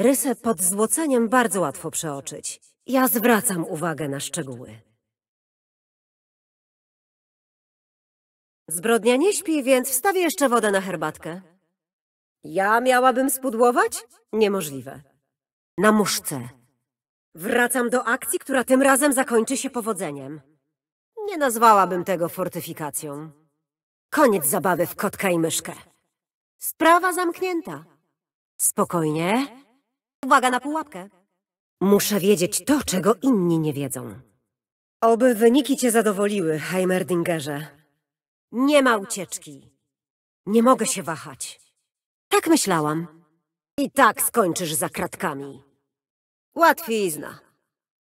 Rysę pod złoceniem bardzo łatwo przeoczyć. Ja zwracam uwagę na szczegóły. Zbrodnia nie śpi, więc wstawię jeszcze wodę na herbatkę. Ja miałabym spudłować? Niemożliwe. Na muszce. Wracam do akcji, która tym razem zakończy się powodzeniem. Nie nazwałabym tego fortyfikacją. Koniec zabawy w kotka i myszkę. Sprawa zamknięta. Spokojnie. Uwaga na pułapkę. Muszę wiedzieć to, czego inni nie wiedzą. Oby wyniki cię zadowoliły, Heimerdingerze. Nie ma ucieczki. Nie mogę się wahać. Tak myślałam. I tak skończysz za kratkami. Łatwizna.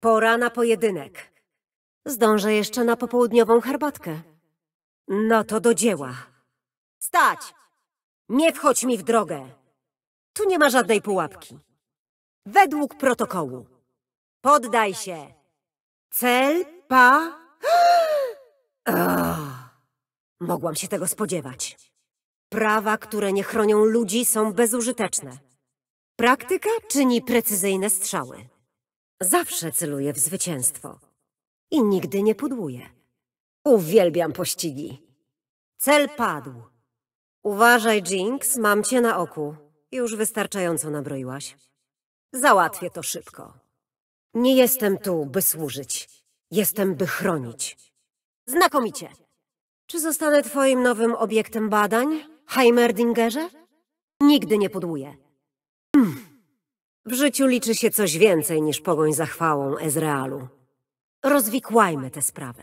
Pora na pojedynek. Zdążę jeszcze na popołudniową herbatkę. No to do dzieła. Stać! Nie wchodź mi w drogę. Tu nie ma żadnej pułapki. Według protokołu. Poddaj się. Cel pa... Oh, mogłam się tego spodziewać. Prawa, które nie chronią ludzi, są bezużyteczne. Praktyka czyni precyzyjne strzały. Zawsze celuję w zwycięstwo. I nigdy nie pudłuję. Uwielbiam pościgi. Cel padł. Uważaj, Jinx, mam cię na oku. Już wystarczająco nabroiłaś. Załatwię to szybko. Nie jestem tu, by służyć. Jestem, by chronić. Znakomicie. Czy zostanę twoim nowym obiektem badań, Heimerdingerze? Nigdy nie podłuję. Hmm. W życiu liczy się coś więcej niż pogoń za chwałą Ezrealu. Rozwikłajmy tę sprawę.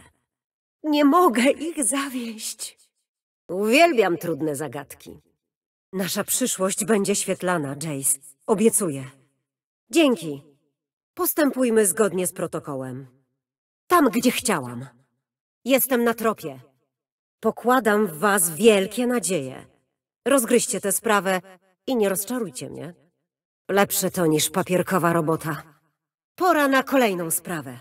Nie mogę ich zawieść. Uwielbiam trudne zagadki. Nasza przyszłość będzie świetlana, Jace. Obiecuję. Dzięki. Postępujmy zgodnie z protokołem. Tam, gdzie chciałam. Jestem na tropie. Pokładam w was wielkie nadzieje. Rozgryźcie tę sprawę i nie rozczarujcie mnie. Lepsze to niż papierkowa robota. Pora na kolejną sprawę.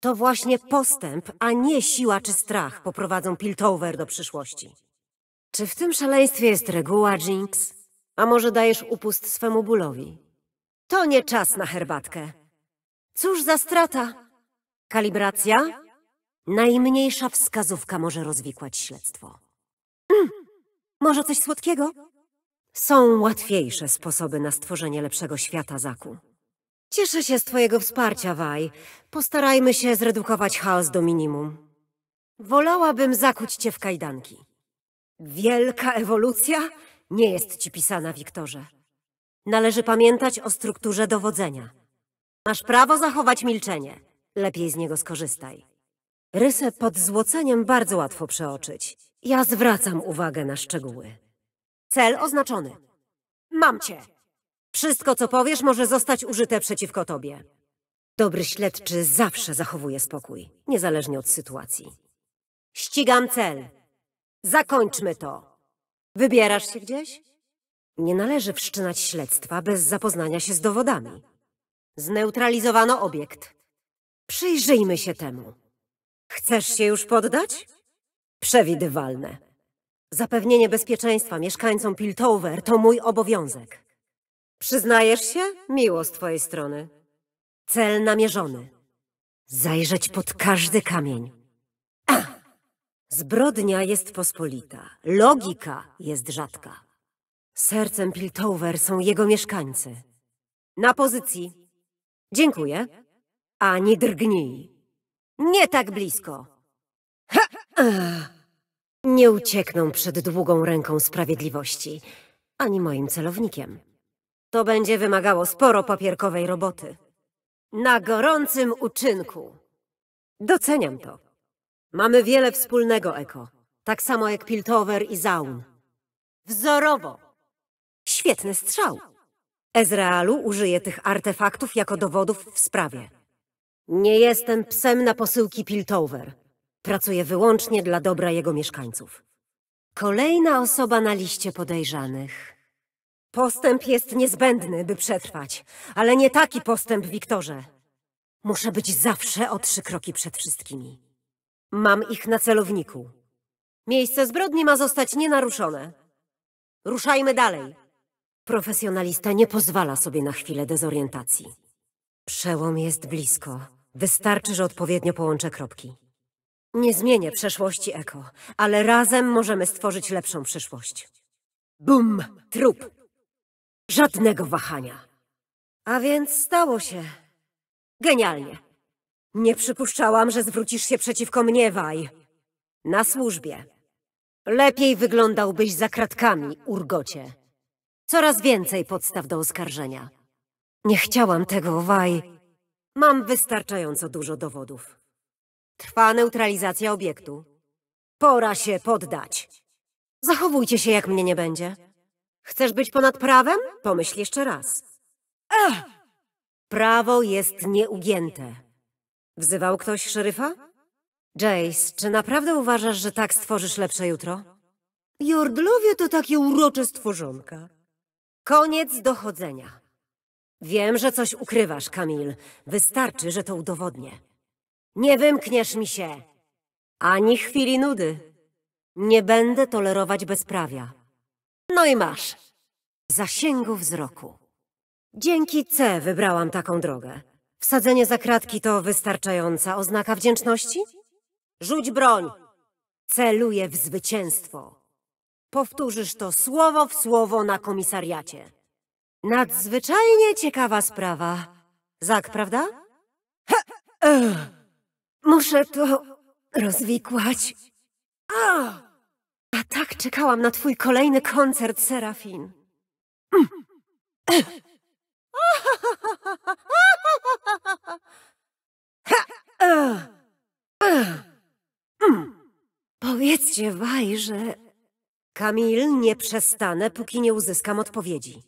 To właśnie postęp, a nie siła czy strach poprowadzą Piltover do przyszłości. Czy w tym szaleństwie jest reguła, Jinx? A może dajesz upust swemu bólowi? To nie czas na herbatkę. Cóż za strata? Kalibracja? Najmniejsza wskazówka może rozwikłać śledztwo. Mm, może coś słodkiego? Są łatwiejsze sposoby na stworzenie lepszego świata, Zaku. Cieszę się z twojego wsparcia, Waj. Postarajmy się zredukować chaos do minimum. Wolałabym zakuć cię w kajdanki. Wielka ewolucja nie jest ci pisana, Wiktorze. Należy pamiętać o strukturze dowodzenia. Masz prawo zachować milczenie. Lepiej z niego skorzystaj. Rysę pod złoceniem bardzo łatwo przeoczyć. Ja zwracam uwagę na szczegóły. Cel oznaczony. Mam cię. Wszystko, co powiesz, może zostać użyte przeciwko tobie. Dobry śledczy zawsze zachowuje spokój, niezależnie od sytuacji. Ścigam cel. Zakończmy to. Wybierasz się gdzieś? Nie należy wszczynać śledztwa bez zapoznania się z dowodami. Zneutralizowano obiekt. Przyjrzyjmy się temu. Chcesz się już poddać? Przewidywalne. Zapewnienie bezpieczeństwa mieszkańcom Piltover to mój obowiązek. Przyznajesz się? Miło z twojej strony. Cel namierzony. Zajrzeć pod każdy kamień. Ach! Zbrodnia jest pospolita, logika jest rzadka. Sercem Piltover są jego mieszkańcy. Na pozycji. Dziękuję. Ani drgnij. Nie tak blisko. Ha! Nie uciekną przed długą ręką sprawiedliwości, ani moim celownikiem. To będzie wymagało sporo papierkowej roboty. Na gorącym uczynku. Doceniam to. Mamy wiele wspólnego, Eko. Tak samo jak Piltover i Zaun. Wzorowo. Świetny strzał. Ezrealu użyje tych artefaktów jako dowodów w sprawie. Nie jestem psem na posyłki Piltover. Pracuję wyłącznie dla dobra jego mieszkańców. Kolejna osoba na liście podejrzanych. Postęp jest niezbędny, by przetrwać, ale nie taki postęp, Wiktorze. Muszę być zawsze o trzy kroki przed wszystkimi. Mam ich na celowniku. Miejsce zbrodni ma zostać nienaruszone. Ruszajmy dalej. Profesjonalista nie pozwala sobie na chwilę dezorientacji. Przełom jest blisko. Wystarczy, że odpowiednio połączę kropki. Nie zmienię przeszłości Eko, ale razem możemy stworzyć lepszą przyszłość. Bum! Trup! Żadnego wahania. A więc stało się. Genialnie. Nie przypuszczałam, że zwrócisz się przeciwko mnie, Waj. Na służbie. Lepiej wyglądałbyś za kratkami, urgocie. Coraz więcej podstaw do oskarżenia. Nie chciałam tego, Waj. Mam wystarczająco dużo dowodów. Trwa neutralizacja obiektu. Pora się poddać. Zachowujcie się, jak mnie nie będzie. Chcesz być ponad prawem? Pomyśl jeszcze raz. Ech! Prawo jest nieugięte. Wzywał ktoś szeryfa? Jace, czy naprawdę uważasz, że tak stworzysz lepsze jutro? Jordlowie to takie urocze stworzonka. Koniec dochodzenia. Wiem, że coś ukrywasz, Kamil. Wystarczy, że to udowodnię. Nie wymkniesz mi się. Ani chwili nudy. Nie będę tolerować bezprawia. No i masz. Zasięgu wzroku. Dzięki C wybrałam taką drogę. Wsadzenie za kratki to wystarczająca oznaka wdzięczności? Rzuć broń! Celuję w zwycięstwo. Powtórzysz to słowo w słowo na komisariacie. Nadzwyczajnie ciekawa sprawa. Zak, prawda? Ha, e, muszę to rozwikłać. A, a tak czekałam na twój kolejny koncert, Serafin. Mm. Hmm. Powiedzcie Waj, że Kamil, nie przestanę, póki nie uzyskam odpowiedzi.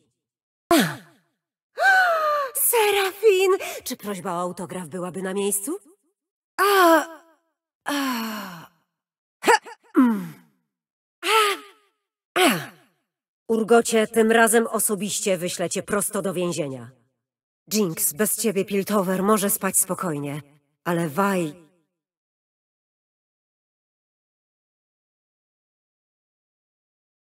Serafin! Czy prośba o autograf byłaby na miejscu? A... A... Ha. Mm. A. A. Urgocie, tym razem osobiście wyślecie prosto do więzienia. Jinx, bez ciebie Piltover może spać spokojnie, ale Vaj